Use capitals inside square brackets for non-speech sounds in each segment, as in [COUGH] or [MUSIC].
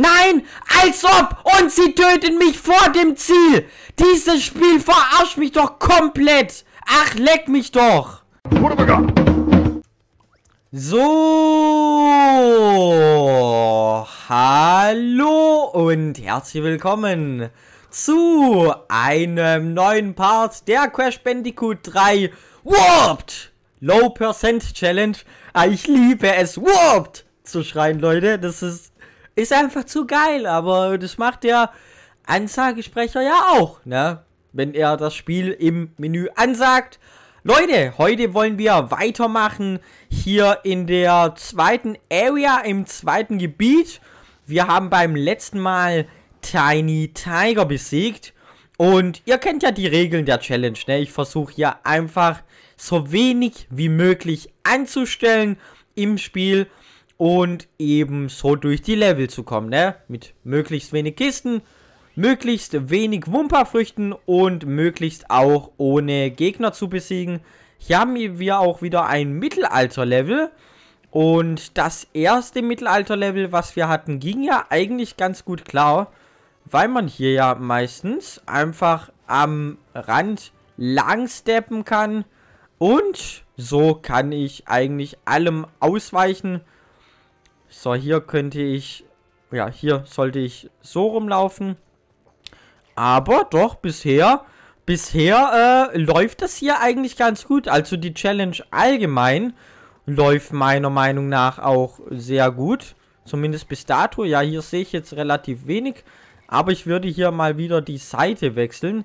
Nein, als ob! Und sie töten mich vor dem Ziel! Dieses Spiel verarscht mich doch komplett! Ach, leck mich doch! So, hallo und herzlich willkommen zu einem neuen Part der Crash Bandicoot 3 Warped Low Percent Challenge. Ah, ich liebe es, Warped zu schreien, Leute. Das ist ist einfach zu geil, aber das macht der Ansagesprecher ja auch, ne? Wenn er das Spiel im Menü ansagt. Leute, heute wollen wir weitermachen hier in der zweiten Area, im zweiten Gebiet. Wir haben beim letzten Mal Tiny Tiger besiegt. Und ihr kennt ja die Regeln der Challenge, ne? Ich versuche hier einfach so wenig wie möglich anzustellen im Spiel und eben so durch die Level zu kommen, ne? Mit möglichst wenig Kisten, möglichst wenig Wumperfrüchten und möglichst auch ohne Gegner zu besiegen. Hier haben wir auch wieder ein Mittelalter-Level. Und das erste Mittelalter-Level, was wir hatten, ging ja eigentlich ganz gut klar, weil man hier ja meistens einfach am Rand langsteppen kann. Und so kann ich eigentlich allem ausweichen, so, hier könnte ich... Ja, hier sollte ich so rumlaufen. Aber doch, bisher... Bisher äh, läuft das hier eigentlich ganz gut. Also die Challenge allgemein läuft meiner Meinung nach auch sehr gut. Zumindest bis dato. Ja, hier sehe ich jetzt relativ wenig. Aber ich würde hier mal wieder die Seite wechseln.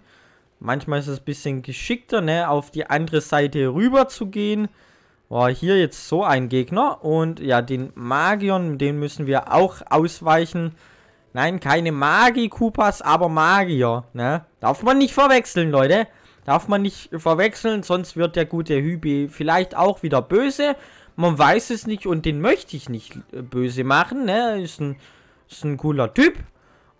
Manchmal ist es ein bisschen geschickter, ne, auf die andere Seite rüber zu gehen. Boah, hier jetzt so ein Gegner. Und ja, den Magion, den müssen wir auch ausweichen. Nein, keine Magi-Koopas, aber Magier. Ne? Darf man nicht verwechseln, Leute. Darf man nicht verwechseln, sonst wird der gute Hübi vielleicht auch wieder böse. Man weiß es nicht und den möchte ich nicht äh, böse machen. Ne? Ist, ein, ist ein cooler Typ.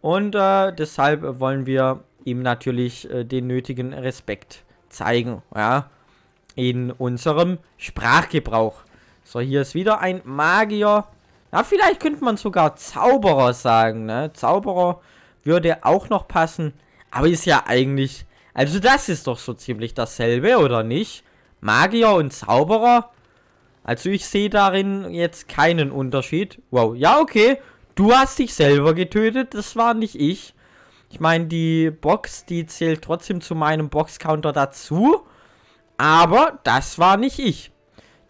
Und äh, deshalb wollen wir ihm natürlich äh, den nötigen Respekt zeigen. Ja in unserem Sprachgebrauch. So, hier ist wieder ein Magier. Na, vielleicht könnte man sogar Zauberer sagen, ne? Zauberer würde auch noch passen. Aber ist ja eigentlich... Also das ist doch so ziemlich dasselbe, oder nicht? Magier und Zauberer? Also ich sehe darin jetzt keinen Unterschied. Wow, ja okay. Du hast dich selber getötet, das war nicht ich. Ich meine, die Box, die zählt trotzdem zu meinem Boxcounter dazu. Aber das war nicht ich.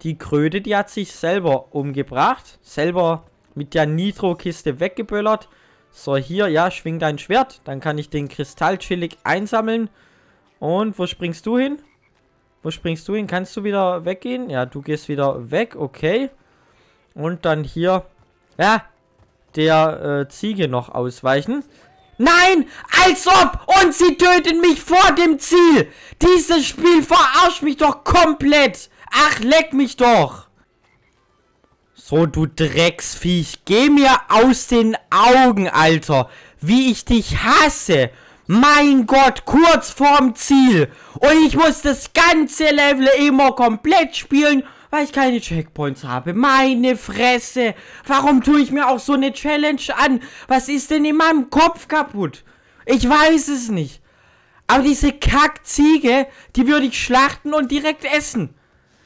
Die Kröte, die hat sich selber umgebracht. Selber mit der Nitro-Kiste weggeböllert. So, hier, ja, schwing dein Schwert. Dann kann ich den Kristall chillig einsammeln. Und wo springst du hin? Wo springst du hin? Kannst du wieder weggehen? Ja, du gehst wieder weg, okay. Und dann hier, ja, der äh, Ziege noch ausweichen. Nein, als ob! Und sie töten mich vor dem Ziel! Dieses Spiel verarscht mich doch komplett! Ach, leck mich doch! So, du Drecksviech, geh mir aus den Augen, Alter! Wie ich dich hasse! Mein Gott, kurz vorm Ziel! Und ich muss das ganze Level immer komplett spielen weil ich keine Checkpoints habe. Meine Fresse! Warum tue ich mir auch so eine Challenge an? Was ist denn in meinem Kopf kaputt? Ich weiß es nicht. Aber diese Kackziege, die würde ich schlachten und direkt essen.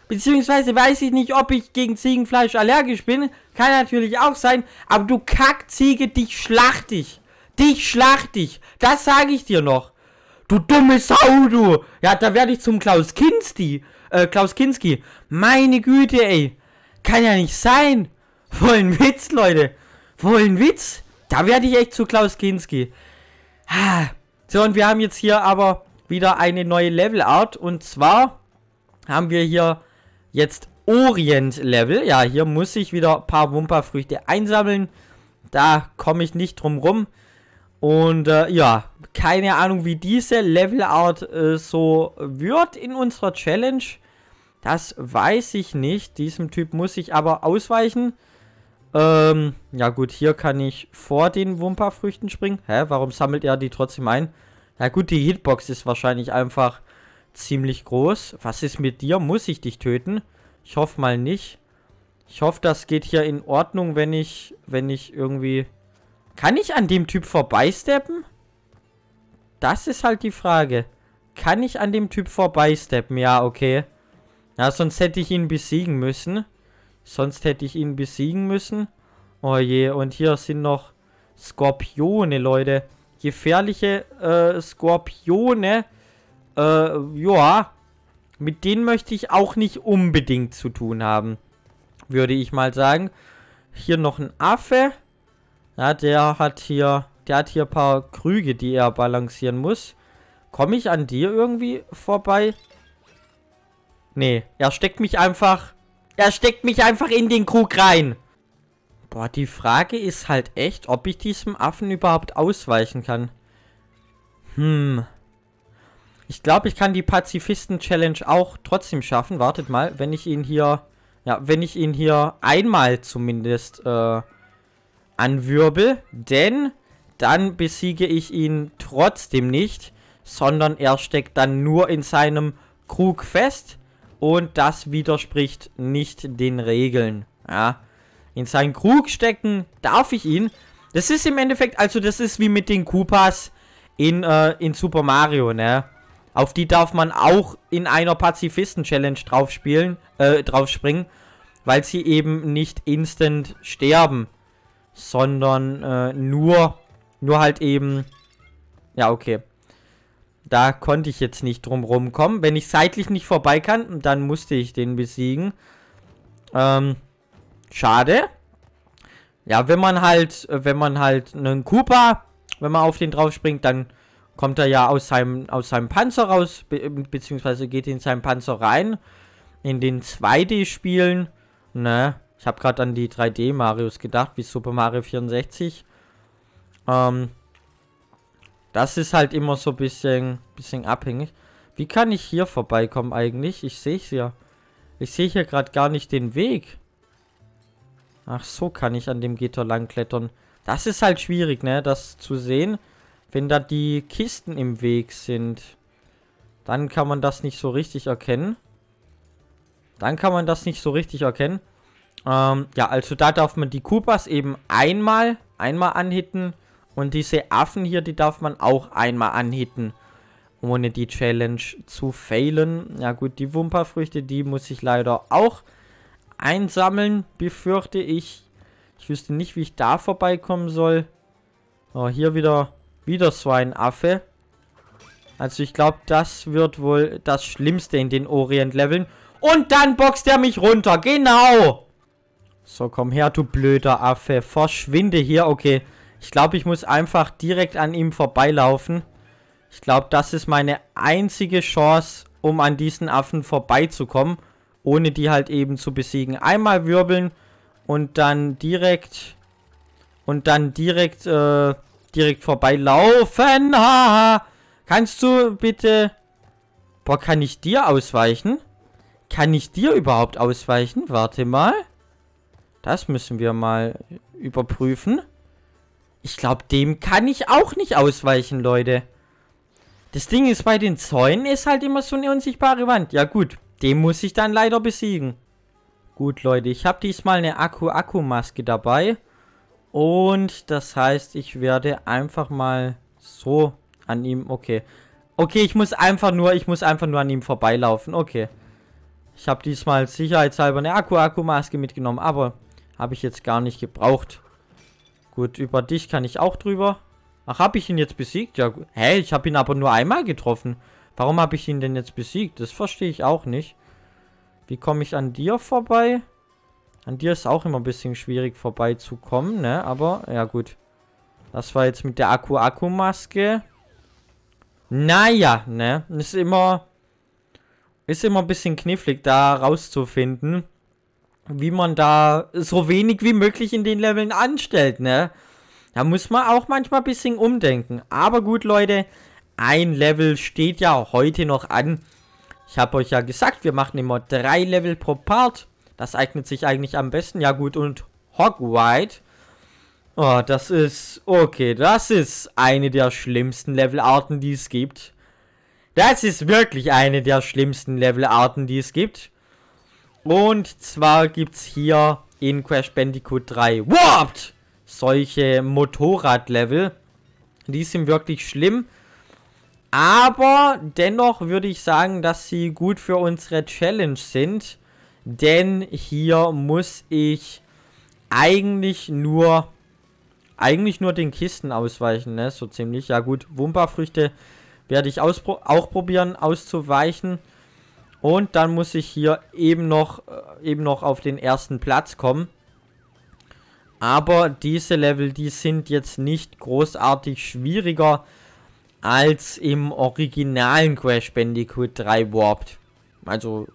Beziehungsweise weiß ich nicht, ob ich gegen Ziegenfleisch allergisch bin. Kann natürlich auch sein. Aber du Kackziege, dich schlacht ich. Dich schlacht ich. Das sage ich dir noch. Du dumme Sau, du! Ja, da werde ich zum Klaus Kinski. Äh, Klaus Kinski. Meine Güte, ey. Kann ja nicht sein. Voll ein Witz, Leute. Voll ein Witz. Da werde ich echt zu Klaus Kinski. So, und wir haben jetzt hier aber wieder eine neue Level-Art. Und zwar haben wir hier jetzt Orient-Level. Ja, hier muss ich wieder ein paar Wumpa-Früchte einsammeln. Da komme ich nicht drum rum. Und äh, ja, keine Ahnung, wie diese Level Levelart äh, so wird in unserer Challenge. Das weiß ich nicht. Diesem Typ muss ich aber ausweichen. Ähm, ja gut, hier kann ich vor den Wumpa-Früchten springen. Hä, warum sammelt er die trotzdem ein? Ja gut, die Hitbox ist wahrscheinlich einfach ziemlich groß. Was ist mit dir? Muss ich dich töten? Ich hoffe mal nicht. Ich hoffe, das geht hier in Ordnung, wenn ich, wenn ich irgendwie kann ich an dem Typ vorbeisteppen? Das ist halt die Frage. Kann ich an dem Typ vorbeisteppen? Ja, okay. Ja, sonst hätte ich ihn besiegen müssen. Sonst hätte ich ihn besiegen müssen. Oh je, und hier sind noch Skorpione, Leute. Gefährliche äh, Skorpione. Äh, ja. Mit denen möchte ich auch nicht unbedingt zu tun haben. Würde ich mal sagen. Hier noch ein Affe. Ja, der hat hier, der hat hier ein paar Krüge, die er balancieren muss. Komme ich an dir irgendwie vorbei? Nee, er steckt mich einfach, er steckt mich einfach in den Krug rein. Boah, die Frage ist halt echt, ob ich diesem Affen überhaupt ausweichen kann. Hm. Ich glaube, ich kann die Pazifisten-Challenge auch trotzdem schaffen. Wartet mal, wenn ich ihn hier... Ja, wenn ich ihn hier einmal zumindest äh, anwirbel, denn dann besiege ich ihn trotzdem nicht, sondern er steckt dann nur in seinem Krug fest und das widerspricht nicht den Regeln. Ja. In seinen Krug stecken darf ich ihn. Das ist im Endeffekt, also das ist wie mit den Koopas in, äh, in Super Mario, ne? Auf die darf man auch in einer Pazifisten-Challenge drauf spielen, äh, drauf springen, weil sie eben nicht instant sterben sondern äh, nur, nur halt eben, ja okay. Da konnte ich jetzt nicht drum rumkommen. Wenn ich seitlich nicht vorbei kann, dann musste ich den besiegen. Ähm, schade. Ja, wenn man halt, wenn man halt einen Koopa, wenn man auf den drauf springt, dann kommt er ja aus seinem, aus seinem Panzer raus, be beziehungsweise geht in seinen Panzer rein. In den 2D-Spielen, ne, ich habe gerade an die 3D-Marios gedacht, wie Super Mario 64. Ähm, das ist halt immer so ein bisschen, bisschen abhängig. Wie kann ich hier vorbeikommen eigentlich? Ich sehe es ja. Ich sehe hier gerade gar nicht den Weg. Ach, so kann ich an dem Gitter lang klettern. Das ist halt schwierig, ne? Das zu sehen. Wenn da die Kisten im Weg sind, dann kann man das nicht so richtig erkennen. Dann kann man das nicht so richtig erkennen. Ähm, ja, also da darf man die Koopas eben einmal, einmal anhitten. Und diese Affen hier, die darf man auch einmal anhitten, ohne die Challenge zu failen. Ja gut, die Wumperfrüchte, die muss ich leider auch einsammeln, befürchte ich. Ich wüsste nicht, wie ich da vorbeikommen soll. Oh, hier wieder, wieder so ein Affe. Also ich glaube, das wird wohl das Schlimmste in den Orient-Leveln. Und dann boxt er mich runter, genau! So, komm her, du blöder Affe. Verschwinde hier. Okay, ich glaube, ich muss einfach direkt an ihm vorbeilaufen. Ich glaube, das ist meine einzige Chance, um an diesen Affen vorbeizukommen. Ohne die halt eben zu besiegen. Einmal wirbeln und dann direkt... Und dann direkt, äh, direkt vorbeilaufen. Haha. Kannst du bitte... Boah, kann ich dir ausweichen? Kann ich dir überhaupt ausweichen? Warte mal. Das müssen wir mal überprüfen. Ich glaube, dem kann ich auch nicht ausweichen, Leute. Das Ding ist, bei den Zäunen ist halt immer so eine unsichtbare Wand. Ja gut, den muss ich dann leider besiegen. Gut, Leute, ich habe diesmal eine Akku-Akku-Maske dabei. Und das heißt, ich werde einfach mal so an ihm... Okay. Okay, ich muss einfach nur, ich muss einfach nur an ihm vorbeilaufen. Okay. Ich habe diesmal sicherheitshalber eine Akku-Akku-Maske mitgenommen, aber habe ich jetzt gar nicht gebraucht. Gut, über dich kann ich auch drüber. Ach, habe ich ihn jetzt besiegt? Ja, hä, ich habe ihn aber nur einmal getroffen. Warum habe ich ihn denn jetzt besiegt? Das verstehe ich auch nicht. Wie komme ich an dir vorbei? An dir ist auch immer ein bisschen schwierig vorbeizukommen, ne? Aber, ja gut. Das war jetzt mit der Akku-Akku-Maske. Naja, ne? Ist immer... Ist immer ein bisschen knifflig, da rauszufinden wie man da so wenig wie möglich in den Leveln anstellt, ne? Da muss man auch manchmal ein bisschen umdenken. Aber gut, Leute, ein Level steht ja heute noch an. Ich habe euch ja gesagt, wir machen immer drei Level pro Part. Das eignet sich eigentlich am besten. Ja gut, und Hogwide. Oh, das ist... Okay, das ist eine der schlimmsten Levelarten, die es gibt. Das ist wirklich eine der schlimmsten Levelarten, die es gibt. Und zwar gibt es hier in Crash Bandicoot 3 Warped solche Motorradlevel. Die sind wirklich schlimm. Aber dennoch würde ich sagen, dass sie gut für unsere Challenge sind. Denn hier muss ich eigentlich nur eigentlich nur den Kisten ausweichen, ne? So ziemlich. Ja gut, Wumpa-Früchte werde ich auch probieren auszuweichen. Und dann muss ich hier eben noch, äh, eben noch auf den ersten Platz kommen. Aber diese Level, die sind jetzt nicht großartig schwieriger als im originalen Crash Bandicoot 3 Warped. Also,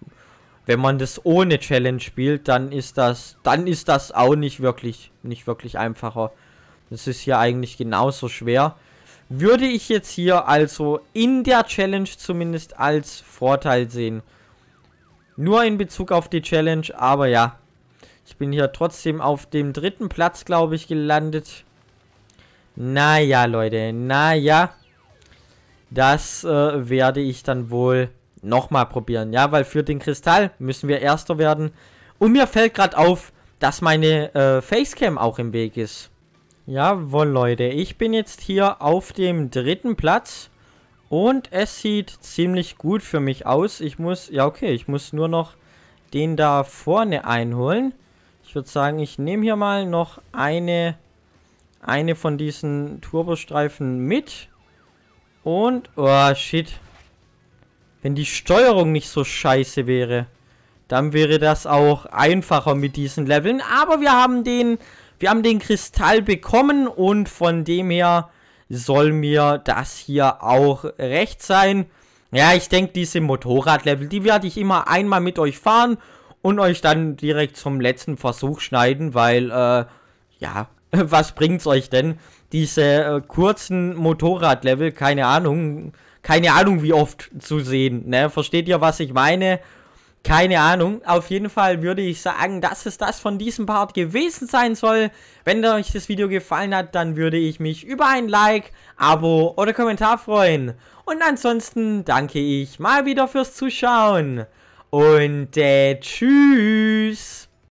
wenn man das ohne Challenge spielt, dann ist das, dann ist das auch nicht wirklich, nicht wirklich einfacher. Das ist hier eigentlich genauso schwer. Würde ich jetzt hier also in der Challenge zumindest als Vorteil sehen. Nur in Bezug auf die Challenge, aber ja. Ich bin hier trotzdem auf dem dritten Platz, glaube ich, gelandet. Naja, Leute, naja. Das äh, werde ich dann wohl nochmal probieren. Ja, weil für den Kristall müssen wir Erster werden. Und mir fällt gerade auf, dass meine äh, Facecam auch im Weg ist. Jawohl, Leute. Ich bin jetzt hier auf dem dritten Platz. Und es sieht ziemlich gut für mich aus. Ich muss, ja okay, ich muss nur noch den da vorne einholen. Ich würde sagen, ich nehme hier mal noch eine, eine von diesen Turbostreifen mit. Und, oh shit. Wenn die Steuerung nicht so scheiße wäre, dann wäre das auch einfacher mit diesen Leveln. Aber wir haben den, wir haben den Kristall bekommen und von dem her soll mir das hier auch recht sein. Ja, ich denke, diese Motorradlevel, die werde ich immer einmal mit euch fahren und euch dann direkt zum letzten Versuch schneiden, weil, äh, ja, [LAUGHS] was bringt's euch denn? Diese äh, kurzen Motorradlevel, keine Ahnung, keine Ahnung, wie oft zu sehen, ne? Versteht ihr, was ich meine? Keine Ahnung. Auf jeden Fall würde ich sagen, dass es das von diesem Part gewesen sein soll. Wenn euch das Video gefallen hat, dann würde ich mich über ein Like, Abo oder Kommentar freuen. Und ansonsten danke ich mal wieder fürs Zuschauen. Und äh, tschüss.